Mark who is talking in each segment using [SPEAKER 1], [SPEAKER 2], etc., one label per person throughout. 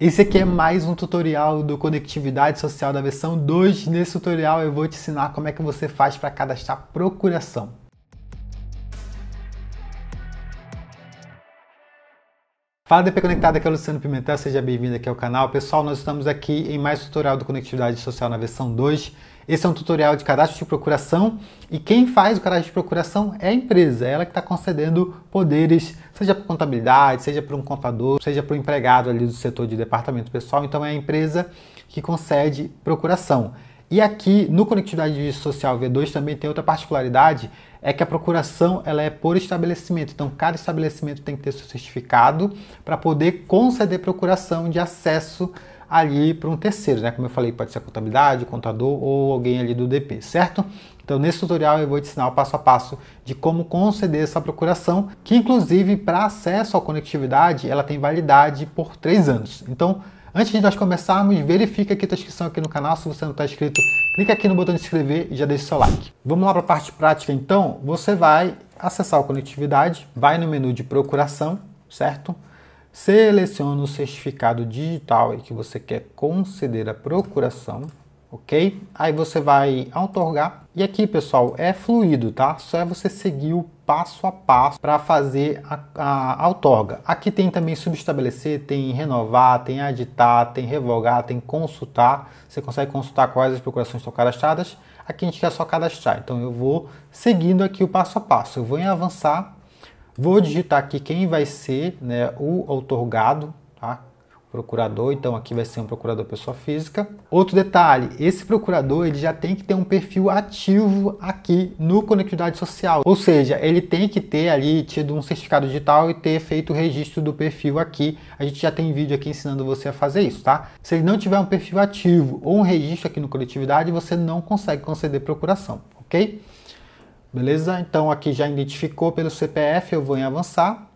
[SPEAKER 1] Esse aqui é mais um tutorial do Conectividade Social da versão 2. Nesse tutorial eu vou te ensinar como é que você faz para cadastrar procuração. Fala DP Conectado, aqui é o Luciano Pimentel, seja bem-vindo aqui ao canal. Pessoal, nós estamos aqui em mais tutorial do Conectividade Social na versão 2. Esse é um tutorial de cadastro de procuração e quem faz o cadastro de procuração é a empresa, é ela que está concedendo poderes, seja para contabilidade, seja para um contador, seja para um empregado ali do setor de departamento pessoal. Então é a empresa que concede procuração. E aqui no Conectividade Social V2 também tem outra particularidade é que a procuração ela é por estabelecimento. Então, cada estabelecimento tem que ter seu certificado para poder conceder procuração de acesso ali para um terceiro, né? Como eu falei, pode ser a contabilidade, contador ou alguém ali do DP, certo? Então, nesse tutorial eu vou te ensinar o passo a passo de como conceder essa procuração, que inclusive para acesso à conectividade, ela tem validade por três anos. Então, Antes de nós começarmos, verifica aqui a inscrição aqui no canal, se você não está inscrito, clica aqui no botão de inscrever e já deixa seu like. Vamos lá para a parte prática então, você vai acessar o Conectividade, vai no menu de procuração, certo? Seleciona o certificado digital que você quer conceder a procuração, ok? Aí você vai otorgar. E aqui, pessoal, é fluido, tá? Só é você seguir o passo a passo para fazer a, a, a Aqui tem também subestabelecer, tem renovar, tem aditar, tem revogar, tem consultar. Você consegue consultar quais as procurações estão cadastradas. Aqui a gente quer só cadastrar. Então eu vou seguindo aqui o passo a passo. Eu vou em avançar, vou digitar aqui quem vai ser né, o otorgado, tá? procurador, então aqui vai ser um procurador pessoa física. Outro detalhe, esse procurador ele já tem que ter um perfil ativo aqui no Conectividade Social, ou seja, ele tem que ter ali tido um certificado digital e ter feito o registro do perfil aqui. A gente já tem vídeo aqui ensinando você a fazer isso, tá? Se ele não tiver um perfil ativo ou um registro aqui no Conectividade, você não consegue conceder procuração, ok? Beleza? Então aqui já identificou pelo CPF, eu vou em avançar.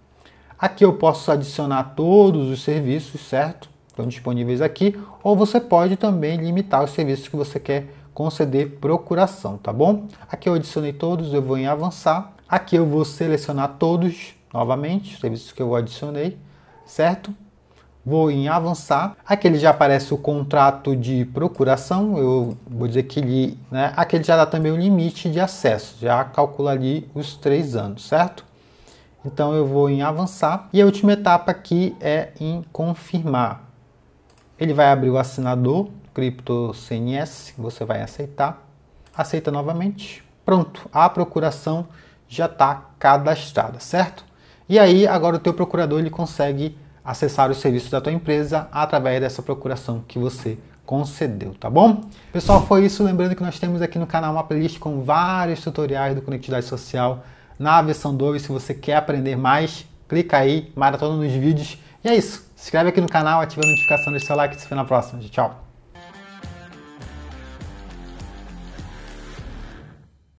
[SPEAKER 1] Aqui eu posso adicionar todos os serviços, certo? Estão disponíveis aqui. Ou você pode também limitar os serviços que você quer conceder procuração, tá bom? Aqui eu adicionei todos, eu vou em avançar. Aqui eu vou selecionar todos novamente, os serviços que eu adicionei, certo? Vou em avançar. Aqui ele já aparece o contrato de procuração, eu vou dizer que ele, né? Aqui ele já dá também o limite de acesso, já calcula ali os três anos, certo? Então eu vou em avançar e a última etapa aqui é em confirmar. Ele vai abrir o assinador cripto CNS, você vai aceitar, aceita novamente. Pronto, a procuração já está cadastrada, certo? E aí agora o teu procurador ele consegue acessar os serviços da tua empresa através dessa procuração que você concedeu, tá bom? Pessoal, foi isso. Lembrando que nós temos aqui no canal uma playlist com vários tutoriais do Conectividade Social na versão 2. Se você quer aprender mais, clica aí, maratona nos vídeos. E é isso. Se inscreve aqui no canal, ativa a notificação, deixa o seu like e se vê na próxima. Tchau.